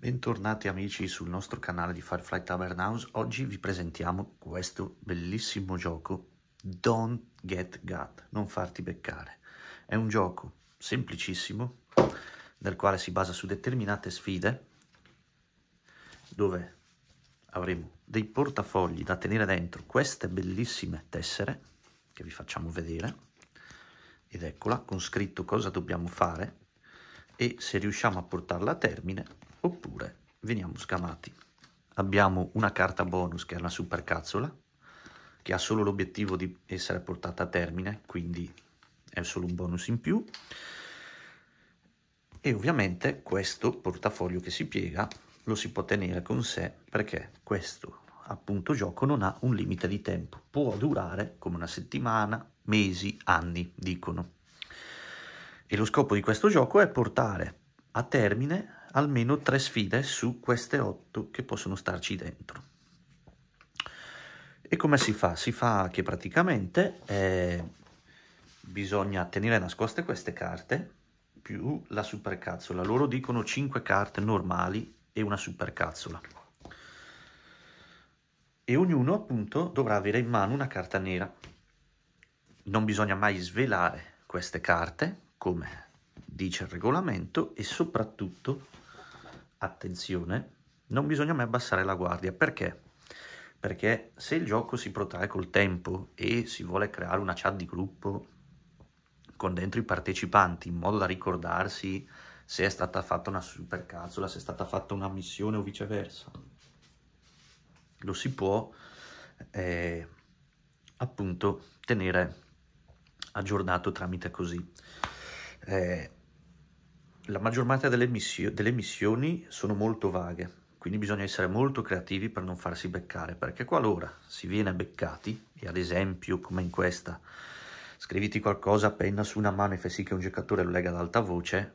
Bentornati amici sul nostro canale di Firefly Tavern House. Oggi vi presentiamo questo bellissimo gioco Don't Get Gut, non farti beccare. È un gioco semplicissimo del quale si basa su determinate sfide dove avremo dei portafogli da tenere dentro queste bellissime tessere che vi facciamo vedere ed eccola con scritto cosa dobbiamo fare e se riusciamo a portarla a termine oppure veniamo scamati. Abbiamo una carta bonus che è una supercazzola, che ha solo l'obiettivo di essere portata a termine, quindi è solo un bonus in più. E ovviamente questo portafoglio che si piega lo si può tenere con sé perché questo appunto gioco non ha un limite di tempo, può durare come una settimana, mesi, anni, dicono. E lo scopo di questo gioco è portare a termine almeno tre sfide su queste otto che possono starci dentro. E come si fa? Si fa che praticamente eh, bisogna tenere nascoste queste carte più la supercazzola. Loro dicono 5 carte normali e una supercazzola. E ognuno appunto dovrà avere in mano una carta nera. Non bisogna mai svelare queste carte, come dice il regolamento, e soprattutto attenzione, non bisogna mai abbassare la guardia. Perché? Perché se il gioco si protrae col tempo e si vuole creare una chat di gruppo con dentro i partecipanti in modo da ricordarsi se è stata fatta una supercazzola, se è stata fatta una missione o viceversa, lo si può eh, appunto tenere aggiornato tramite così. Eh, la maggior parte delle, missio- delle missioni sono molto vaghe, quindi bisogna essere molto creativi per non farsi beccare, perché qualora si viene beccati, e ad esempio come in questa, scriviti qualcosa a penna su una mano e fai sì che un giocatore lo legga ad alta voce,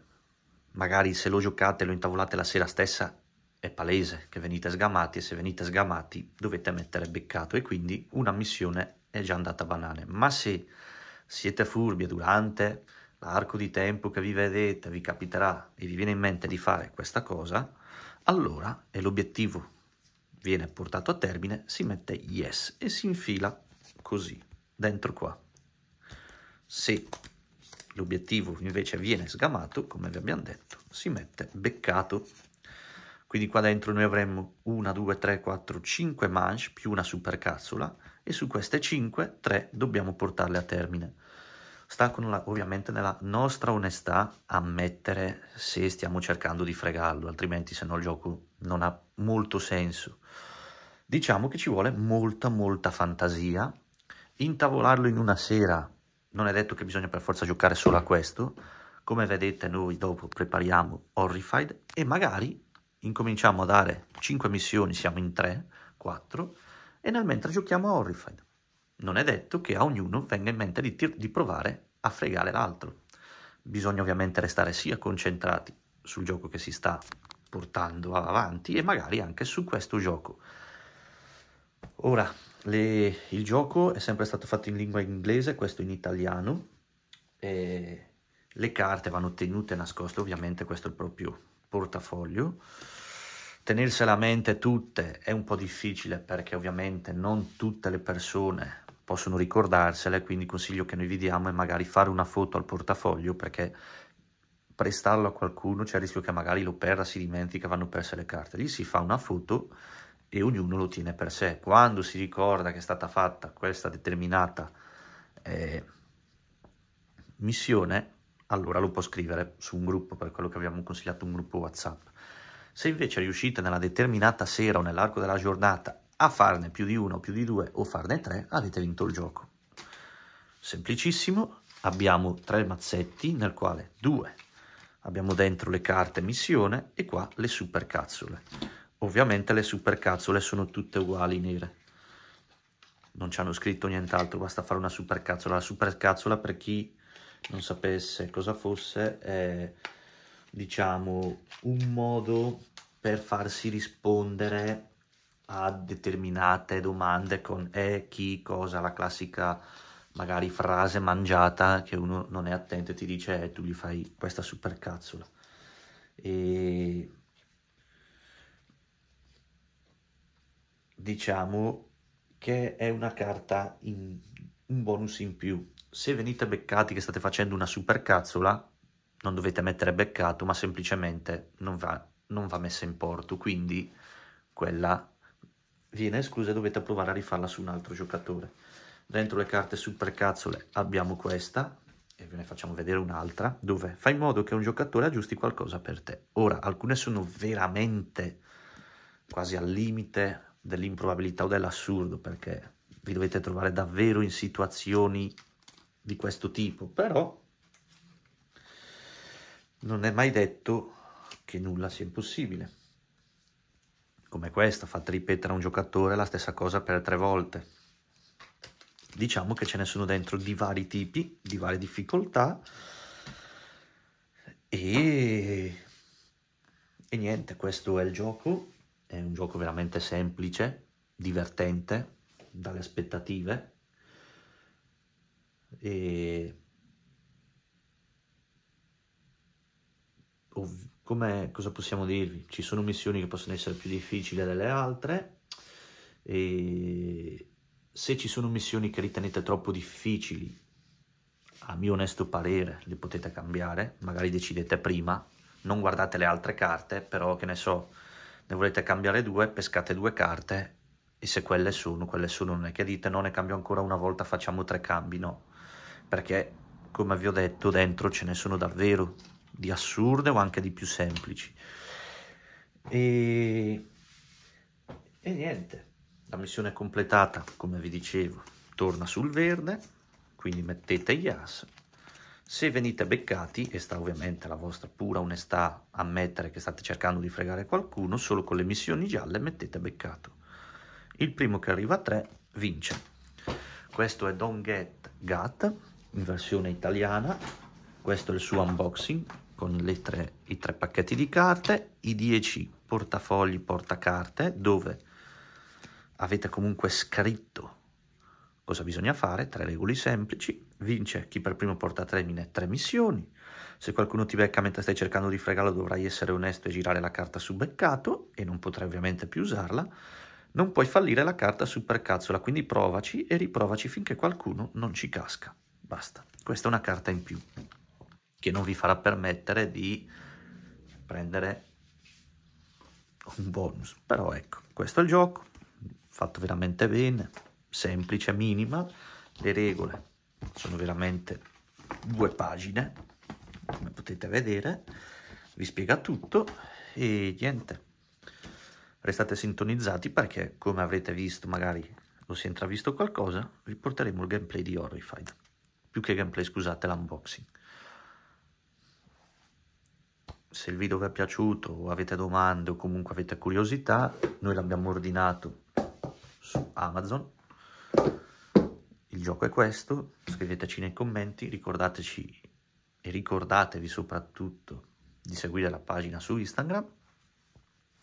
magari se lo giocate e lo intavolate la sera stessa è palese che venite sgamati e se venite sgamati dovete mettere beccato e quindi una missione è già andata banale, ma se siete furbi e durante arco di tempo che vi vedete, vi capiterà e vi viene in mente di fare questa cosa, allora e l'obiettivo viene portato a termine, si mette yes e si infila così dentro qua. Se l'obiettivo invece viene sgamato, come vi abbiamo detto, si mette beccato. Quindi qua dentro noi avremmo una, due, tre, quattro, cinque manche più una supercazzola e su queste cinque, tre dobbiamo portarle a termine sta con, ovviamente nella nostra onestà ammettere se stiamo cercando di fregarlo, altrimenti se no il gioco non ha molto senso. Diciamo che ci vuole molta molta fantasia, intavolarlo in una sera non è detto che bisogna per forza giocare solo a questo, come vedete noi dopo prepariamo Horrified e magari incominciamo a dare 5 missioni, siamo in 3, 4, e nel mentre giochiamo a Horrified. Non è detto che a ognuno venga in mente di, di provare a fregare l'altro. Bisogna ovviamente restare sia concentrati sul gioco che si sta portando avanti e magari anche su questo gioco. Ora, le, il gioco è sempre stato fatto in lingua inglese, questo in italiano. E le carte vanno tenute nascoste, ovviamente questo è il proprio portafoglio. Tenersela a mente tutte è un po' difficile perché ovviamente non tutte le persone possono ricordarsela e quindi il consiglio che noi vi diamo è magari fare una foto al portafoglio perché prestarlo a qualcuno c'è il rischio che magari lo perda, si dimentica, vanno perse le carte. Lì si fa una foto e ognuno lo tiene per sé. Quando si ricorda che è stata fatta questa determinata eh, missione, allora lo può scrivere su un gruppo, per quello che abbiamo consigliato un gruppo WhatsApp. Se invece riuscite nella determinata sera o nell'arco della giornata a farne più di uno, più di due o farne tre avete vinto il gioco. Semplicissimo, abbiamo tre mazzetti nel quale due abbiamo dentro le carte missione e qua le supercazzole. Ovviamente le supercazzole sono tutte uguali nere. Non ci hanno scritto nient'altro, basta fare una supercazzola. La supercazzola per chi non sapesse cosa fosse è diciamo un modo per farsi rispondere a determinate domande con e, eh, chi, cosa, la classica magari frase mangiata che uno non è attento e ti dice e eh, tu gli fai questa supercazzola. E diciamo che è una carta in, un bonus in più. Se venite beccati che state facendo una supercazzola, non dovete mettere beccato, ma semplicemente non va, non va messa in porto, quindi quella viene esclusa e dovete provare a rifarla su un altro giocatore. Dentro le carte supercazzole abbiamo questa, e ve ne facciamo vedere un'altra, dove fai in modo che un giocatore aggiusti qualcosa per te. Ora, alcune sono veramente quasi al limite dell'improbabilità o dell'assurdo, perché vi dovete trovare davvero in situazioni di questo tipo, però non è mai detto che nulla sia impossibile come questa, fatta ripetere a un giocatore la stessa cosa per tre volte. Diciamo che ce ne sono dentro di vari tipi, di varie difficoltà e, e niente, questo è il gioco, è un gioco veramente semplice, divertente, dalle aspettative e ov- come, cosa possiamo dirvi? Ci sono missioni che possono essere più difficili delle altre e se ci sono missioni che ritenete troppo difficili, a mio onesto parere, le potete cambiare, magari decidete prima, non guardate le altre carte, però che ne so, ne volete cambiare due, pescate due carte e se quelle sono, quelle sono, non è che dite no ne cambio ancora una volta, facciamo tre cambi, no, perché come vi ho detto dentro ce ne sono davvero di assurde o anche di più semplici. E, e niente, la missione è completata, come vi dicevo, torna sul verde, quindi mettete IAS. Se venite beccati, e sta ovviamente la vostra pura onestà ammettere che state cercando di fregare qualcuno, solo con le missioni gialle mettete beccato. Il primo che arriva a 3 vince. Questo è Don't Get Gut in versione italiana, questo è il suo unboxing, con tre, i tre pacchetti di carte, i 10 portafogli portacarte dove avete comunque scritto cosa bisogna fare, tre regole semplici, vince chi per primo porta a termine tre missioni, se qualcuno ti becca mentre stai cercando di fregarlo dovrai essere onesto e girare la carta su beccato e non potrai ovviamente più usarla, non puoi fallire la carta supercazzola, quindi provaci e riprovaci finché qualcuno non ci casca. Basta, questa è una carta in più che non vi farà permettere di prendere un bonus. Però ecco, questo è il gioco, fatto veramente bene, semplice, minima, le regole sono veramente due pagine, come potete vedere, vi spiega tutto e niente, restate sintonizzati perché come avrete visto magari lo si è intravisto qualcosa, vi porteremo il gameplay di Horrified, più che gameplay scusate l'unboxing se il video vi è piaciuto o avete domande o comunque avete curiosità, noi l'abbiamo ordinato su Amazon. Il gioco è questo, scriveteci nei commenti, ricordateci e ricordatevi soprattutto di seguire la pagina su Instagram,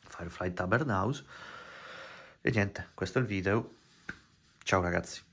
Firefly Tabernhouse. E niente, questo è il video. Ciao ragazzi.